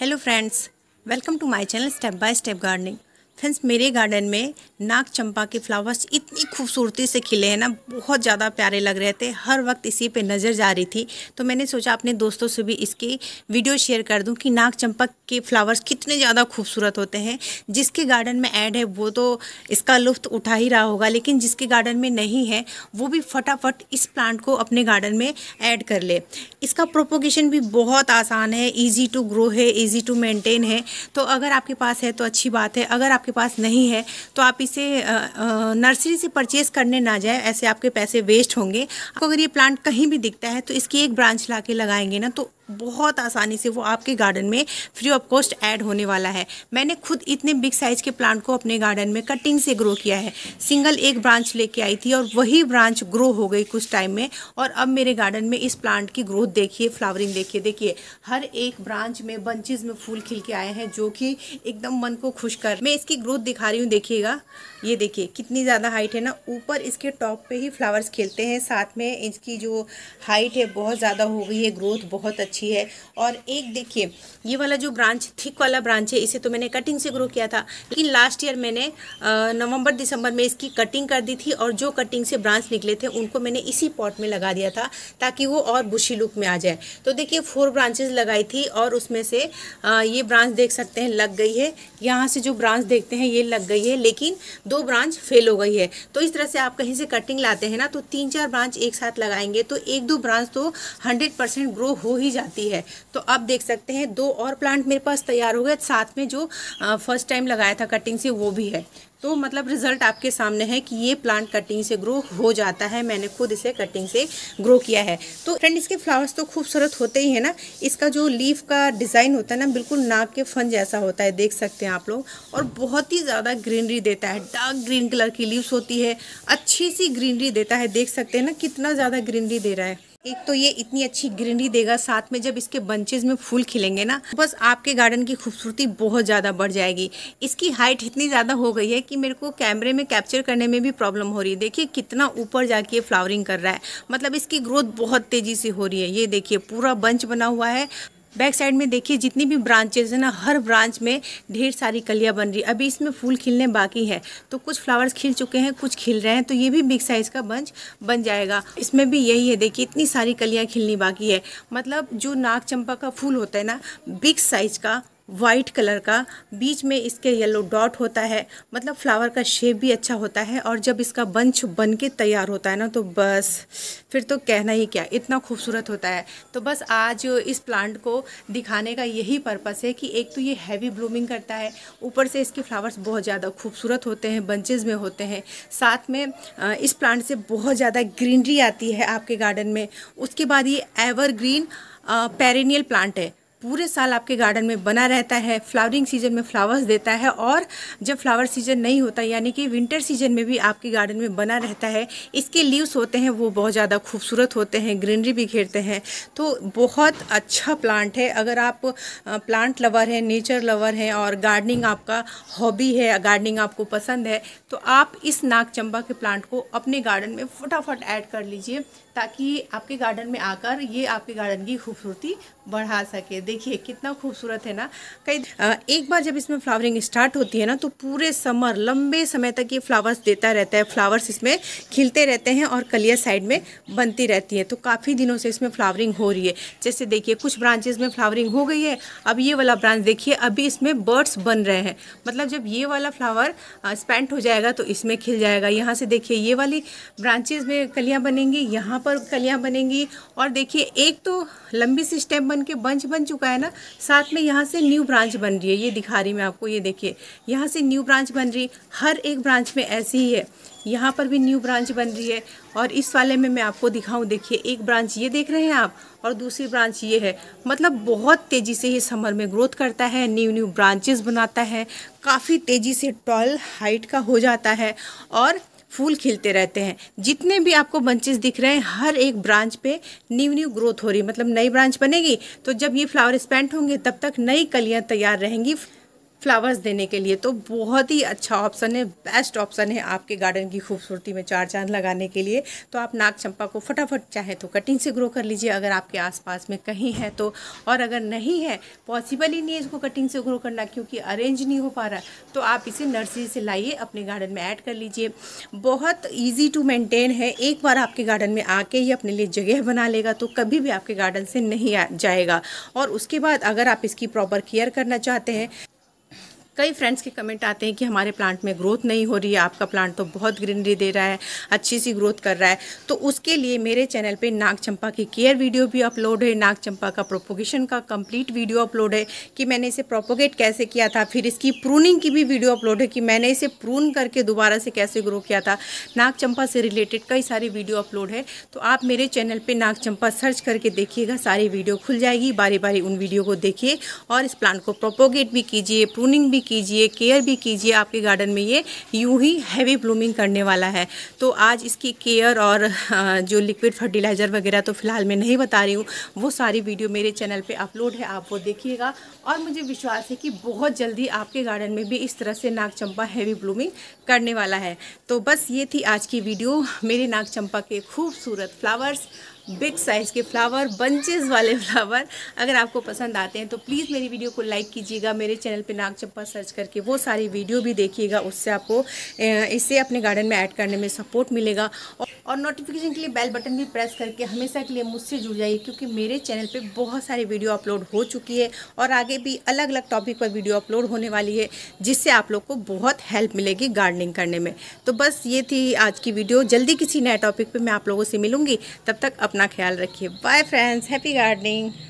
hello friends welcome to my channel step by step gardening friends मेरे garden में नाग चंपा के फ्लावर्स इतने इतनी खूबसूरती से खिले हैं ना बहुत ज़्यादा प्यारे लग रहे थे हर वक्त इसी पे नज़र जा रही थी तो मैंने सोचा अपने दोस्तों से भी इसकी वीडियो शेयर कर दूं कि नाग चंपक के फ्लावर्स कितने ज़्यादा खूबसूरत होते हैं जिसके गार्डन में ऐड है वो तो इसका लुफ्त उठा ही रहा होगा लेकिन जिसके गार्डन में नहीं है वो भी फटाफट इस प्लांट को अपने गार्डन में ऐड कर ले इसका प्रोपोगेशन भी बहुत आसान है ईजी टू ग्रो है ईजी टू मेनटेन है तो अगर आपके पास है तो अच्छी बात है अगर आपके पास नहीं है तो आप इसे नर्सरी से परचेज करने ना जाए ऐसे आपके पैसे वेस्ट होंगे आपको अगर ये प्लांट कहीं भी दिखता है तो इसकी एक ब्रांच ला लगाएंगे ना तो बहुत आसानी से वो आपके गार्डन में फ्री ऑफ कॉस्ट ऐड होने वाला है मैंने खुद इतने बिग साइज़ के प्लांट को अपने गार्डन में कटिंग से ग्रो किया है सिंगल एक ब्रांच लेके आई थी और वही ब्रांच ग्रो हो गई कुछ टाइम में और अब मेरे गार्डन में इस प्लांट की ग्रोथ देखिए फ्लावरिंग देखिए देखिए हर एक ब्रांच में बंचेज में फूल खिल के आए हैं जो कि एकदम मन को खुश कर मैं इसकी ग्रोथ दिखा रही हूँ देखिएगा ये देखिए कितनी ज़्यादा हाइट है ना ऊपर इसके टॉप पे ही फ्लावर्स खिलते हैं साथ में इसकी जो हाइट है बहुत ज़्यादा हो गई है ग्रोथ बहुत अच्छी अच्छी है और एक देखिए ये वाला जो ब्रांच थिक वाला ब्रांच है इसे तो मैंने कटिंग से ग्रो किया था लेकिन लास्ट ईयर मैंने नवंबर दिसंबर में इसकी कटिंग कर दी थी और जो कटिंग से ब्रांच निकले थे उनको मैंने इसी पॉट में लगा दिया था ताकि वो और बुशी लुक में आ जाए तो देखिए फोर ब्रांचेज लगाई थी और उसमें से ये ब्रांच देख सकते हैं लग गई है यहाँ से जो ब्रांच देखते हैं ये लग गई है लेकिन दो ब्रांच फेल हो गई है तो इस तरह से आप कहीं से कटिंग लाते हैं ना तो तीन चार ब्रांच एक साथ लगाएंगे तो एक दो ब्रांच तो हंड्रेड ग्रो हो ही जाता जाती है तो अब देख सकते हैं दो और प्लांट मेरे पास तैयार हो गए साथ में जो फर्स्ट टाइम लगाया था कटिंग से वो भी है तो मतलब रिजल्ट आपके सामने है कि ये प्लांट कटिंग से ग्रो हो जाता है मैंने खुद इसे कटिंग से ग्रो किया है तो फ्रेंड इसके फ्लावर्स तो खूबसूरत होते ही है ना इसका जो लीफ का डिज़ाइन होता है ना बिल्कुल नाक के फन जैसा होता है देख सकते हैं आप लोग और बहुत ही ज़्यादा ग्रीनरी देता है डार्क ग्रीन कलर की लीव्स होती है अच्छी सी ग्रीनरी देता है देख सकते हैं ना कितना ज़्यादा ग्रीनरी दे रहा है एक तो ये इतनी अच्छी ग्रीनरी देगा साथ में जब इसके बंचेज में फूल खिलेंगे ना बस आपके गार्डन की खूबसूरती बहुत ज़्यादा बढ़ जाएगी इसकी हाइट इतनी ज़्यादा हो गई है कि मेरे को कैमरे में कैप्चर करने में भी प्रॉब्लम हो रही है देखिए कितना ऊपर जाके ये फ्लावरिंग कर रहा है मतलब इसकी ग्रोथ बहुत तेज़ी से हो रही है ये देखिए पूरा बंच बना हुआ है बैक साइड में देखिए जितनी भी ब्रांचेज है ना हर ब्रांच में ढेर सारी कलियाँ बन रही अभी इसमें फूल खिलने बाकी है तो कुछ फ्लावर्स खिल चुके हैं कुछ खिल रहे हैं तो ये भी बिग साइज़ का बंच बन जाएगा इसमें भी यही है देखिए इतनी सारी कलियाँ खिलनी बाकी है मतलब जो नाग चंपा का फूल होता है ना बिग साइज़ का वाइट कलर का बीच में इसके येलो डॉट होता है मतलब फ्लावर का शेप भी अच्छा होता है और जब इसका बंच बन के तैयार होता है ना तो बस फिर तो कहना ही क्या इतना खूबसूरत होता है तो बस आज इस प्लांट को दिखाने का यही पर्पस है कि एक तो ये हैवी ब्लूमिंग करता है ऊपर से इसके फ्लावर्स बहुत ज़्यादा खूबसूरत होते हैं बंचेज में होते हैं साथ में इस प्लांट से बहुत ज़्यादा ग्रीनरी आती है आपके गार्डन में उसके बाद ये एवरग्रीन पेरेनियल प्लांट है पूरे साल आपके गार्डन में बना रहता है फ्लावरिंग सीजन में फ्लावर्स देता है और जब फ्लावर सीजन नहीं होता यानी कि विंटर सीजन में भी आपके गार्डन में बना रहता है इसके लीव्स होते हैं वो बहुत ज़्यादा खूबसूरत होते हैं ग्रीनरी भी घेरते हैं तो बहुत अच्छा प्लांट है अगर आप प्लांट लवर हैं नेचर लवर हैं और गार्डनिंग आपका हॉबी है गार्डनिंग आपको पसंद है तो आप इस नाग चंबा के प्लांट को अपने गार्डन में फटाफट ऐड कर लीजिए ताकि आपके गार्डन में आकर ये आपके गार्डन की खूबसूरती बढ़ा सके देखिए कितना खूबसूरत है ना कई एक बार जब इसमें फ्लावरिंग स्टार्ट होती है ना तो पूरे समर लंबे समय तक ये फ्लावर्स देता रहता है फ्लावर्स इसमें खिलते रहते हैं और कलिया साइड में बनती रहती है तो काफ़ी दिनों से इसमें फ्लावरिंग हो रही है जैसे देखिए कुछ ब्रांचेज में फ्लावरिंग हो गई है अब ये वाला ब्रांच देखिए अभी इसमें बर्ड्स बन रहे हैं मतलब जब ये वाला फ्लावर स्पेंट हो जाएगा तो इसमें खिल जाएगा यहाँ से देखिए ये वाली ब्रांचेज में कलियाँ बनेंगी यहाँ पर कलियाँ बनेंगी और देखिए एक तो लंबी सी स्टेप बन के बंच बन चुकी चुका है ना साथ में यहाँ से न्यू ब्रांच बन रही है ये दिखा रही मैं आपको ये देखिए यहाँ से न्यू ब्रांच बन रही हर एक ब्रांच में ऐसी ही है यहाँ पर भी न्यू ब्रांच बन रही है और इस वाले में मैं आपको दिखाऊं देखिए एक ब्रांच ये देख रहे हैं आप और दूसरी ब्रांच ये है मतलब बहुत तेज़ी से ये समर में ग्रोथ करता है न्यू न्यू ब्रांचेस बनाता है काफ़ी तेज़ी से टॉल हाइट का हो जाता है और फूल खिलते रहते हैं जितने भी आपको बंचेस दिख रहे हैं हर एक ब्रांच पे न्यू न्यू ग्रोथ हो रही मतलब नई ब्रांच बनेगी तो जब ये फ्लावर स्पेंट होंगे तब तक नई कलियाँ तैयार रहेंगी फ्लावर्स देने के लिए तो बहुत ही अच्छा ऑप्शन है बेस्ट ऑप्शन है आपके गार्डन की खूबसूरती में चार चांद लगाने के लिए तो आप नाग चंपा को फटाफट चाहे तो कटिंग से ग्रो कर लीजिए अगर आपके आसपास में कहीं है तो और अगर नहीं है पॉसिबल ही नहीं है इसको कटिंग से ग्रो करना क्योंकि अरेंज नहीं हो पा रहा तो आप इसे नर्सरी से लाइए अपने गार्डन में ऐड कर लीजिए बहुत ईजी टू मेनटेन है एक बार आपके गार्डन में आके ये अपने लिए जगह बना लेगा तो कभी भी आपके गार्डन से नहीं जाएगा और उसके बाद अगर आप इसकी प्रॉपर केयर करना चाहते हैं कई फ्रेंड्स के कमेंट आते हैं कि हमारे प्लांट में ग्रोथ नहीं हो रही है आपका प्लांट तो बहुत ग्रीनरी दे रहा है अच्छी सी ग्रोथ कर रहा है तो उसके लिए मेरे चैनल पे नाग चंपा की केयर वीडियो भी अपलोड है नाग चंपा का प्रोपोगेशन का कंप्लीट वीडियो अपलोड है कि मैंने इसे प्रोपोगेट कैसे किया था फिर इसकी प्रूनिंग की भी वीडियो अपलोड है कि मैंने इसे प्रून करके दोबारा से कैसे ग्रो किया था नाग चंपा से रिलेटेड कई सारी वीडियो अपलोड है तो आप मेरे चैनल पर नाग चंपा सर्च करके देखिएगा सारी वीडियो खुल जाएगी बारी बारी उन वीडियो को देखिए और इस प्लांट को प्रोपोगेट भी कीजिए प्रूनिंग भी भी कीजिए केयर भी कीजिए आपके गार्डन में ये यूँ ही हैवी ब्लूमिंग करने वाला है तो आज इसकी केयर और जो लिक्विड फर्टिलाइज़र वगैरह तो फ़िलहाल मैं नहीं बता रही हूँ वो सारी वीडियो मेरे चैनल पर अपलोड है आप वो देखिएगा और मुझे विश्वास है कि बहुत जल्दी आपके गार्डन में भी इस तरह से नाग चंपा हैवी ब्लूमिंग करने वाला है तो बस ये थी आज की वीडियो मेरे नाग चंपा के खूबसूरत फ्लावर्स बिग साइज़ के फ्लावर बंचेस वाले फ्लावर अगर आपको पसंद आते हैं तो प्लीज़ मेरी वीडियो को लाइक कीजिएगा मेरे चैनल पे नाग चंपा सर्च करके वो सारी वीडियो भी देखिएगा उससे आपको इसे अपने गार्डन में ऐड करने में सपोर्ट मिलेगा और नोटिफिकेशन के लिए बेल बटन भी प्रेस करके हमेशा के लिए मुझसे जुड़ जाइए क्योंकि मेरे चैनल पर बहुत सारी वीडियो अपलोड हो चुकी है और आगे भी अलग अलग टॉपिक पर वीडियो अपलोड होने वाली है जिससे आप लोग को बहुत हेल्प मिलेगी गार्डनिंग करने में तो बस ये थी आज की वीडियो जल्दी किसी नए टॉपिक पर मैं आप लोगों से मिलूँगी तब तक अपना ख्याल रखिए बाय फ्रेंड्स हैप्पी गार्डनिंग